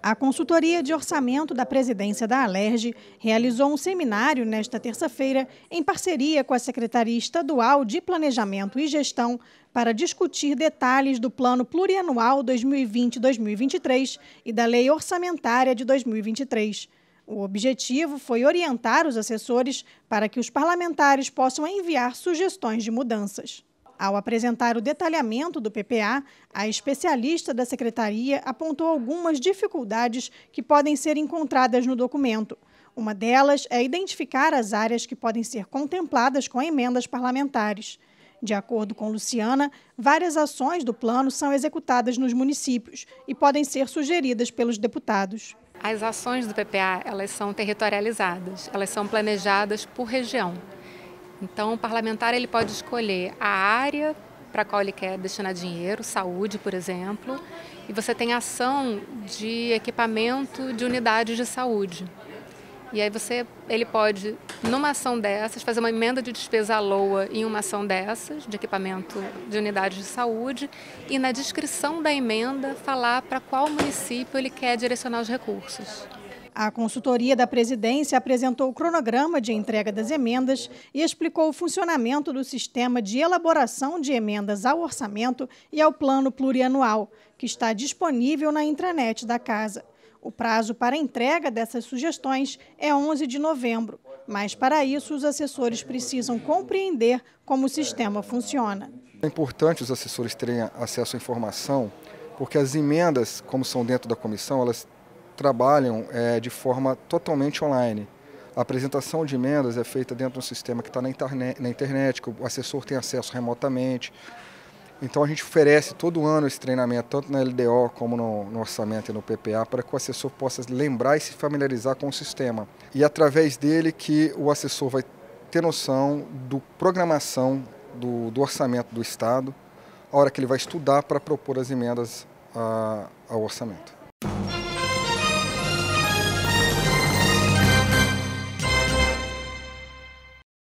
A consultoria de orçamento da presidência da Alerj realizou um seminário nesta terça-feira em parceria com a Secretaria Estadual de Planejamento e Gestão para discutir detalhes do Plano Plurianual 2020-2023 e da Lei Orçamentária de 2023. O objetivo foi orientar os assessores para que os parlamentares possam enviar sugestões de mudanças. Ao apresentar o detalhamento do PPA, a especialista da secretaria apontou algumas dificuldades que podem ser encontradas no documento. Uma delas é identificar as áreas que podem ser contempladas com emendas parlamentares. De acordo com Luciana, várias ações do plano são executadas nos municípios e podem ser sugeridas pelos deputados. As ações do PPA, elas são territorializadas, elas são planejadas por região. Então, o parlamentar ele pode escolher a área para a qual ele quer destinar dinheiro, saúde, por exemplo, e você tem ação de equipamento de unidades de saúde. E aí você, ele pode, numa ação dessas, fazer uma emenda de despesa à LOA em uma ação dessas, de equipamento de unidades de saúde, e na descrição da emenda falar para qual município ele quer direcionar os recursos. A consultoria da presidência apresentou o cronograma de entrega das emendas e explicou o funcionamento do sistema de elaboração de emendas ao orçamento e ao plano plurianual, que está disponível na intranet da casa. O prazo para entrega dessas sugestões é 11 de novembro, mas para isso os assessores precisam compreender como o sistema funciona. É importante os assessores terem acesso à informação, porque as emendas, como são dentro da comissão, elas trabalham é, de forma totalmente online. A apresentação de emendas é feita dentro de um sistema que está na, na internet, que o assessor tem acesso remotamente. Então a gente oferece todo ano esse treinamento, tanto na LDO como no, no, orçamento e no PPA, para que o assessor possa lembrar e se familiarizar com o sistema. E é através dele que o assessor vai ter noção do programação do, do orçamento do Estado, a hora que ele vai estudar para propor as emendas a, ah, ao orçamento.